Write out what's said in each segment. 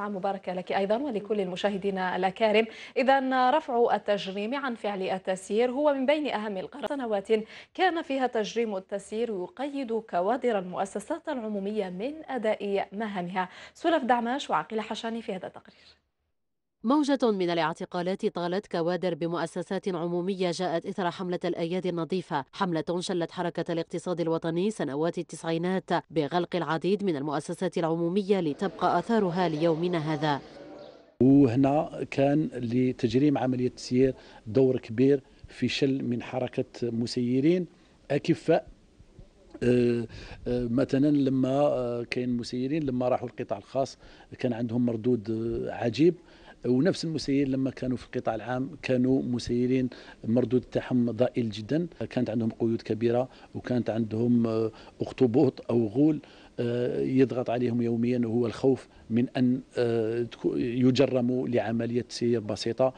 نعم، مباركة لك أيضا ولكل المشاهدين الأكارم إذا رفع التجريم عن فعل التسيير هو من بين أهم القرارات سنوات كان فيها تجريم التسيير يقيد كوادر المؤسسات العمومية من أداء مهامها سلف دعماش وعقيل حشاني في هذا التقرير موجة من الاعتقالات طالت كوادر بمؤسسات عمومية جاءت إثر حملة الأيادي النظيفة حملة شلت حركة الاقتصاد الوطني سنوات التسعينات بغلق العديد من المؤسسات العمومية لتبقى أثارها ليومنا هذا وهنا كان لتجريم عملية التسيير دور كبير في شل من حركة مسيرين أكفاء آه، آه، مثلا لما آه، كان مسيرين لما راحوا القطاع الخاص كان عندهم مردود عجيب ونفس المسيرين لما كانوا في القطاع العام كانوا مسيرين مردود تاعهم ضئيل جدا كانت عندهم قيود كبيره وكانت عندهم آه، اخطبوط او غول آه، يضغط عليهم يوميا وهو الخوف من ان آه، يجرموا لعمليه سير بسيطه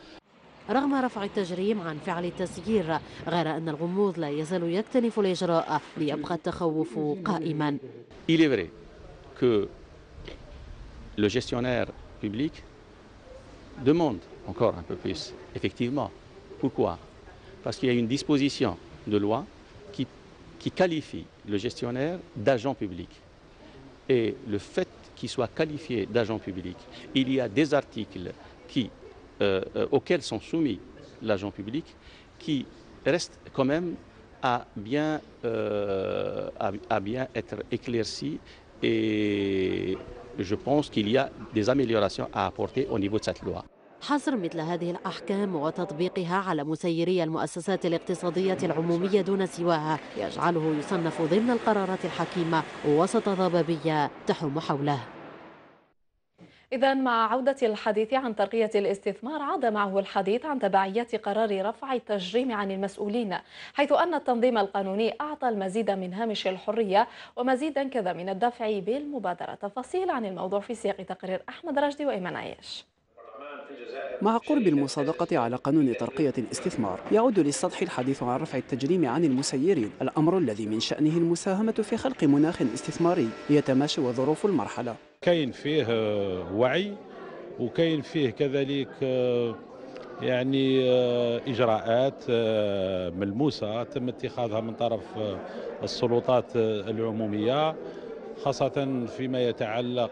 رغم رفع التجريم عن فعل التسيير غير أن الغموض لا يزال يكتنف الإجراء ليبقى التخوف قائما demande encore un peu plus, effectivement. Pourquoi Parce qu'il y a une disposition de loi qui, qualifie le gestionnaire d'agent public. Et le fait qu'il soit qualifié d'agent public, il y a des articles euh, euh, auxquels sont soumis l'agent public qui restent quand même à bien, euh, à, à bien être éclaircis et je pense qu'il y a des améliorations à apporter au niveau de cette loi. حظر مثل هذه الأحكام وتطبيقها على مسيري المؤسسات الاقتصادية العمومية دون سواها يجعله يصنف ضمن القرارات الحكيمة وسط ضبابية تحوم حوله إذا مع عودة الحديث عن ترقية الاستثمار عاد معه الحديث عن تبعيات قرار رفع التجريم عن المسؤولين حيث أن التنظيم القانوني أعطى المزيد من هامش الحرية ومزيدا كذا من الدفع بالمبادرة تفاصيل عن الموضوع في سياق تقرير أحمد رشدي وإيمان عياش مع قرب المصادقة على قانون ترقية الاستثمار يعود للسطح الحديث عن رفع التجريم عن المسيرين الأمر الذي من شأنه المساهمة في خلق مناخ استثماري يتماشى ظروف المرحلة كاين فيه آه، وعي وكاين فيه كذلك آه، يعني آه، اجراءات ملموسه تم اتخاذها من طرف السلطات العموميه خاصه فيما يتعلق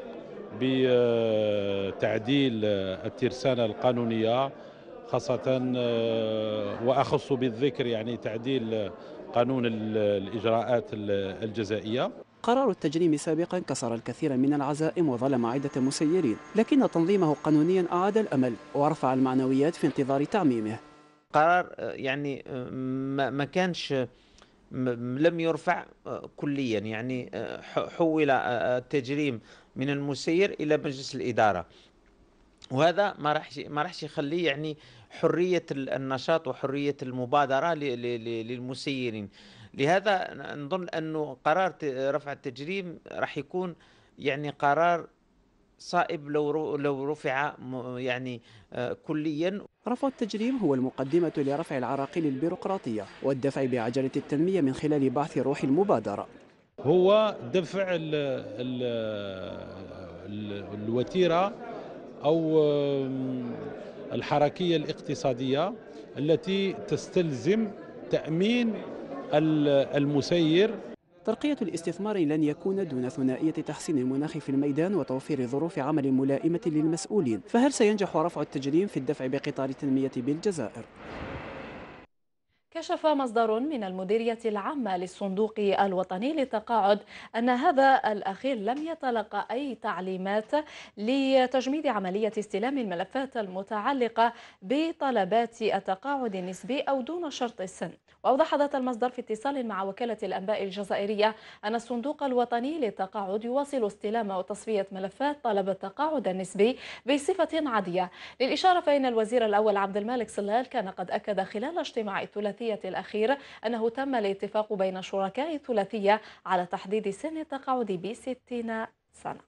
بتعديل الترسانه القانونيه خاصه واخص بالذكر يعني تعديل قانون الاجراءات الجزائيه قرار التجريم سابقا كسر الكثير من العزائم وظلم عدة مسيرين لكن تنظيمه قانونيا أعاد الأمل ورفع المعنويات في انتظار تعميمه قرار آه، يعني آه، ما كانش آه، لم يرفع كليا يعني حول التجريم من المسير الى مجلس الاداره وهذا ما راحش ما راحش يخليه يعني حريه النشاط وحريه المبادره للمسيرين لهذا نظن أنه قرار رفع التجريم راح يكون يعني قرار صائب لو لو رفع يعني آه، كليا رفع التجريم هو المقدمة لرفع العراقيل البيروقراطية والدفع بعجلة التنمية من خلال بعث روح المبادرة هو دفع الـ الـ الـ الوتيرة أو الحركية الاقتصادية التي تستلزم تأمين المسير ترقية الاستثمار لن يكون دون ثنائية تحسين المناخ في الميدان وتوفير ظروف عمل ملائمة للمسؤولين فهل سينجح رفع التجريم في الدفع بقطار التنمية بالجزائر؟ كشف مصدر من المديرية العامة للصندوق الوطني للتقاعد أن هذا الأخير لم يتلقى أي تعليمات لتجميد عملية استلام الملفات المتعلقة بطلبات التقاعد النسبي أو دون شرط السن وأوضح ذات المصدر في اتصال مع وكالة الأنباء الجزائرية أن الصندوق الوطني للتقاعد يواصل استلام وتصفية ملفات طلب التقاعد النسبي بصفة عادية للإشارة فإن الوزير الأول عبد المالك صلال كان قد أكد خلال اجتماع الثلاثي الثلاثية الأخير أنه تم الاتفاق بين شركاء الثلاثية على تحديد سن التقاعد بستين سنة